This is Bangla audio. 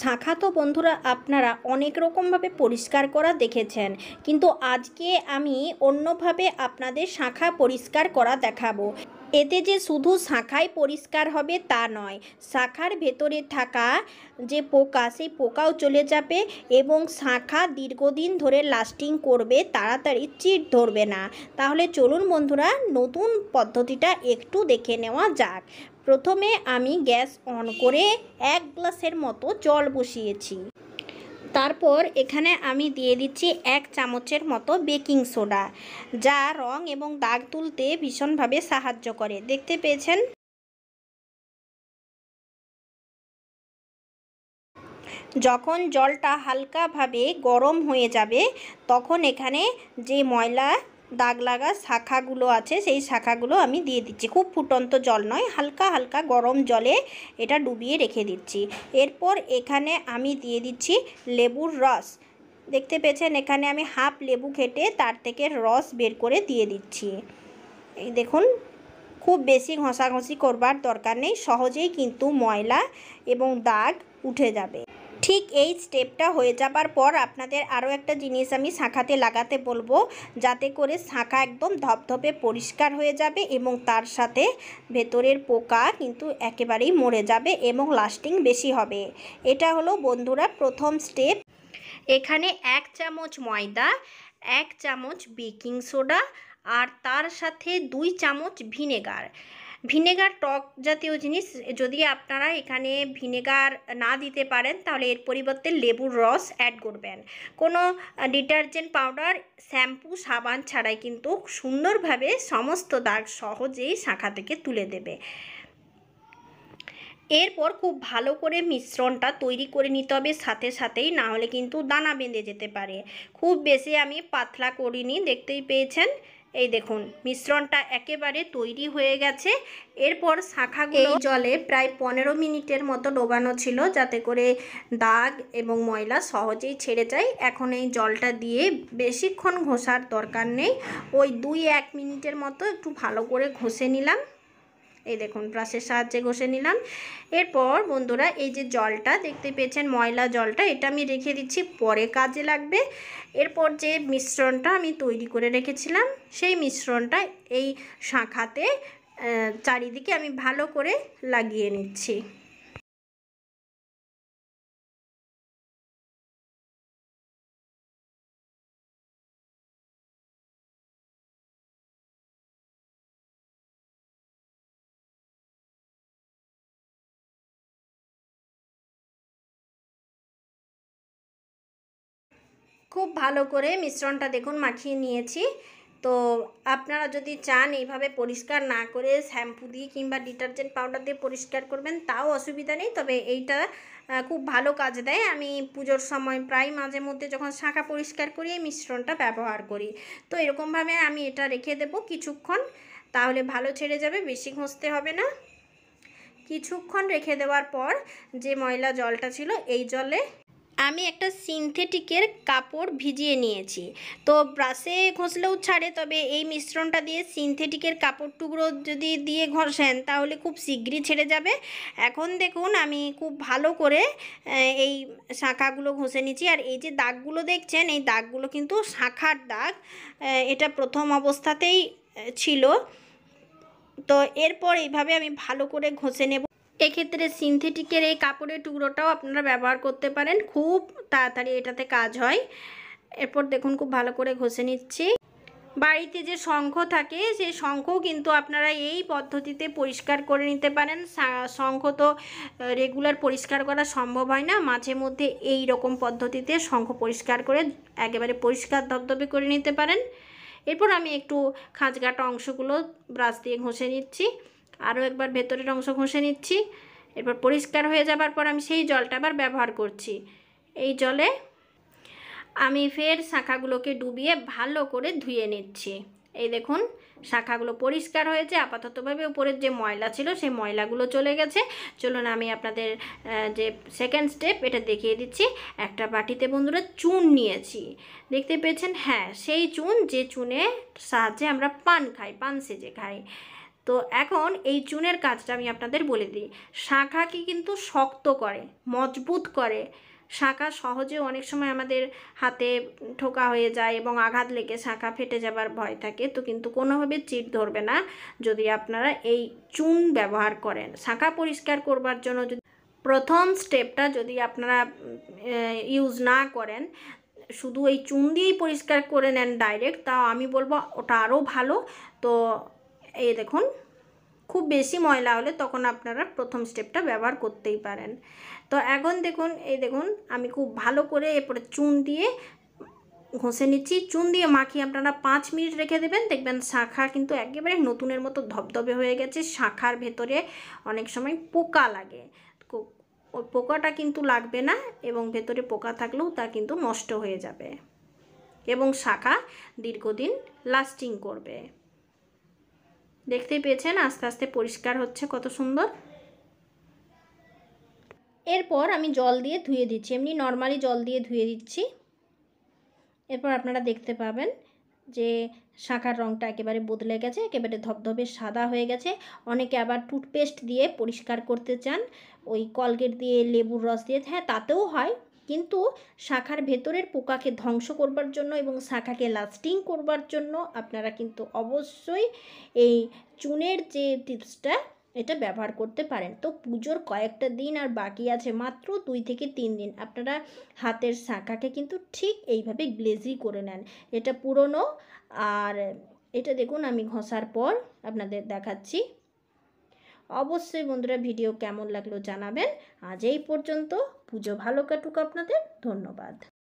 শাঁখা তো বন্ধুরা আপনারা অনেক রকমভাবে পরিষ্কার করা দেখেছেন কিন্তু আজকে আমি অন্যভাবে আপনাদের শাঁখা পরিষ্কার করা দেখাবো এতে যে শুধু শাখাই পরিষ্কার হবে তা নয় শাখার ভেতরে থাকা যে পোকা সেই পোকাও চলে যাবে এবং শাখা দীর্ঘদিন ধরে লাস্টিং করবে তাড়াতাড়ি চিট ধরবে না তাহলে চলুন বন্ধুরা নতুন পদ্ধতিটা একটু দেখে নেওয়া যাক প্রথমে আমি গ্যাস অন করে এক গ্লাসের মতো জল বসিয়েছি তারপর এখানে আমি দিয়ে দিচ্ছি এক চামচের মতো বেকিং সোডা যা রং এবং দাগ তুলতে ভীষণভাবে সাহায্য করে দেখতে পেয়েছেন যখন জলটা হালকাভাবে গরম হয়ে যাবে তখন এখানে যে ময়লা দাগ লাগা শাখাগুলো আছে সেই শাখাগুলো আমি দিয়ে দিচ্ছি খুব ফুটন্ত জল নয় হালকা হালকা গরম জলে এটা ডুবিয়ে রেখে দিচ্ছি এরপর এখানে আমি দিয়ে দিচ্ছি লেবুর রস দেখতে পেয়েছেন এখানে আমি হাফ লেবু খেটে তার থেকে রস বের করে দিয়ে দিচ্ছি এই দেখুন খুব বেশি ঘষাঘষি করবার দরকার নেই সহজেই কিন্তু ময়লা এবং দাগ উঠে যাবে ঠিক এই স্টেপটা হয়ে যাবার পর আপনাদের আরও একটা জিনিস আমি শাঁখাতে লাগাতে বলবো যাতে করে শাঁখা একদম ধপধপে পরিষ্কার হয়ে যাবে এবং তার সাথে ভেতরের পোকা কিন্তু একেবারেই মরে যাবে এবং লাস্টিং বেশি হবে এটা হলো বন্ধুরা প্রথম স্টেপ এখানে এক চামচ ময়দা এক চামচ বেকিং সোডা আর তার সাথে দুই চামচ ভিনেগার ভিনেগার টক জাতীয় জিনিস যদি আপনারা এখানে ভিনেগার না দিতে পারেন তাহলে এর পরিবর্তে লেবুর রস অ্যাড করবেন কোনো ডিটারজেন্ট পাউডার শ্যাম্পু সাবান ছাড়াই কিন্তু সুন্দরভাবে সমস্ত দাগ সহজেই শাঁখা থেকে তুলে দেবে এরপর খুব ভালো করে মিশ্রণটা তৈরি করে নিতে হবে সাথে সাথেই না হলে কিন্তু দানা বেঁধে যেতে পারে খুব বেশি আমি পাতলা করিনি দেখতেই পেয়েছেন এই দেখুন মিশ্রণটা একেবারে তৈরি হয়ে গেছে এরপর শাখাগুলো জলে প্রায় পনেরো মিনিটের মতো ডোবানো ছিল যাতে করে দাগ এবং ময়লা সহজেই ছেড়ে যায় এখন এই জলটা দিয়ে বেশিক্ষণ ঘষার দরকার নেই ওই দুই এক মিনিটের মতো একটু ভালো করে ঘষে নিলাম এই দেখুন ব্রাশের সাহায্যে ঘষে নিলাম এরপর বন্ধুরা এই যে জলটা দেখতে পেয়েছেন ময়লা জলটা এটা আমি রেখে দিচ্ছি পরে কাজে লাগবে এরপর যে মিশ্রণটা আমি তৈরি করে রেখেছিলাম সেই মিশ্রণটা এই শাঁখাতে চারিদিকে আমি ভালো করে লাগিয়ে নিচ্ছি খুব ভালো করে মিশ্রণটা দেখুন মাখিয়ে নিয়েছি তো আপনারা যদি চান এইভাবে পরিষ্কার না করে শ্যাম্পু দিয়ে কিংবা ডিটারজেন্ট পাউডার দিয়ে পরিষ্কার করবেন তাও অসুবিধা নেই তবে এইটা খুব ভালো কাজ দেয় আমি পুজোর সময় প্রায় মাঝে মধ্যে যখন শাঁখা পরিষ্কার করি এই মিশ্রণটা ব্যবহার করি তো এরকমভাবে আমি এটা রেখে দেব কিছুক্ষণ তাহলে ভালো ছেড়ে যাবে বেশি ঘষতে হবে না কিছুক্ষণ রেখে দেওয়ার পর যে ময়লা জলটা ছিল এই জলে আমি একটা সিনথেটিকের কাপড় ভিজিয়ে নিয়েছি তো ব্রাশে ঘষলেও ছাড়ে তবে এই মিশ্রণটা দিয়ে সিনথেটিকের কাপড় টুকরো যদি দিয়ে ঘষেন তাহলে খুব শীঘ্রই ছেড়ে যাবে এখন দেখুন আমি খুব ভালো করে এই শাঁখাগুলো ঘষে নিয়েছি আর এই যে দাগগুলো দেখছেন এই দাগগুলো কিন্তু শাঁখার দাগ এটা প্রথম অবস্থাতেই ছিল তো এরপর এইভাবে আমি ভালো করে ঘষে নেব এক্ষেত্রে সিনথেটিকের এই কাপড়ের টুকরোটাও আপনারা ব্যবহার করতে পারেন খুব তাড়াতাড়ি এটাতে কাজ হয় এরপর দেখুন খুব ভালো করে ঘষে নিচ্ছি বাড়িতে যে শঙ্খ থাকে সেই শঙ্খও কিন্তু আপনারা এই পদ্ধতিতে পরিষ্কার করে নিতে পারেন শঙ্খ তো রেগুলার পরিষ্কার করা সম্ভব হয় না মাঝে মধ্যে এই রকম পদ্ধতিতে শঙ্খ পরিষ্কার করে একেবারে পরিষ্কার ধবধবে করে নিতে পারেন এরপর আমি একটু খাঁজগাটা অংশগুলো ব্রাশ দিয়ে ঘষে নিচ্ছি আরও একবার ভেতরের অংশ ঘষে নিচ্ছি এরপর পরিষ্কার হয়ে যাবার পর আমি সেই জলটা আবার ব্যবহার করছি এই জলে আমি ফের শাখাগুলোকে ডুবিয়ে ভালো করে ধুয়ে নিচ্ছি এই দেখুন শাখাগুলো পরিষ্কার হয়েছে আপাততভাবে উপরের যে ময়লা ছিল সেই ময়লাগুলো চলে গেছে চলুন আমি আপনাদের যে সেকেন্ড স্টেপ এটা দেখিয়ে দিচ্ছি একটা বাটিতে বন্ধুরা চুন নিয়েছি দেখতে পেয়েছেন হ্যাঁ সেই চুন যে চুনে সাহায্যে আমরা পান খাই পান সেজে খাই তো এখন এই চুনের কাজটা আমি আপনাদের বলে দিই শাঁখাকে কিন্তু শক্ত করে মজবুত করে শাঁখা সহজে অনেক সময় আমাদের হাতে ঠোকা হয়ে যায় এবং আঘাত লেগে শাঁখা ফেটে যাবার ভয় থাকে তো কিন্তু কোনোভাবে চিট ধরবে না যদি আপনারা এই চুন ব্যবহার করেন শাঁখা পরিষ্কার করবার জন্য যদি প্রথম স্টেপটা যদি আপনারা ইউজ না করেন শুধু এই চুন দিয়েই পরিষ্কার করে নেন ডাইরেক্ট তাও আমি বলবো ওটা আরও ভালো তো এই দেখুন খুব বেশি ময়লা হলে তখন আপনারা প্রথম স্টেপটা ব্যবহার করতেই পারেন তো এখন দেখুন এই দেখুন আমি খুব ভালো করে এরপরে চুন দিয়ে ঘষে নিচ্ছি চুন দিয়ে মাখিয়ে আপনারা পাঁচ মিনিট রেখে দেবেন দেখবেন শাখা কিন্তু একেবারে নতুনের মতো ধবধবে হয়ে গেছে শাখার ভেতরে অনেক সময় পোকা লাগে ওই পোকাটা কিন্তু লাগবে না এবং ভেতরে পোকা থাকলেও তা কিন্তু নষ্ট হয়ে যাবে এবং শাখা দীর্ঘদিন লাস্টিং করবে দেখতেই পেয়েছেন আস্তে আস্তে পরিষ্কার হচ্ছে কত সুন্দর এরপর আমি জল দিয়ে ধুয়ে দিচ্ছি এমনি নর্মালি জল দিয়ে ধুয়ে দিচ্ছি এরপর আপনারা দেখতে পাবেন যে শাঁখার রঙটা একেবারে বদলে গেছে একেবারে ধবধবে সাদা হয়ে গেছে অনেকে আবার টুথপেস্ট দিয়ে পরিষ্কার করতে চান ওই কলগেট দিয়ে লেবুর রস দিয়ে হ্যাঁ তাতেও হয় কিন্তু শাখার ভেতরের পোকাকে ধ্বংস করবার জন্য এবং শাখাকে লাস্টিং করবার জন্য আপনারা কিন্তু অবশ্যই এই চুনের যে টিপসটা এটা ব্যবহার করতে পারেন তো পুজোর কয়েকটা দিন আর বাকি আছে মাত্র দুই থেকে তিন দিন আপনারা হাতের শাঁখাকে কিন্তু ঠিক এইভাবে গ্লেজি করে নেন এটা পুরনো আর এটা দেখুন আমি ঘষার পর আপনাদের দেখাচ্ছি অবশ্যই বন্ধুরা ভিডিও কেমন লাগলো জানাবেন আজ এই পর্যন্ত পুজো ভালো কাটুক আপনাদের ধন্যবাদ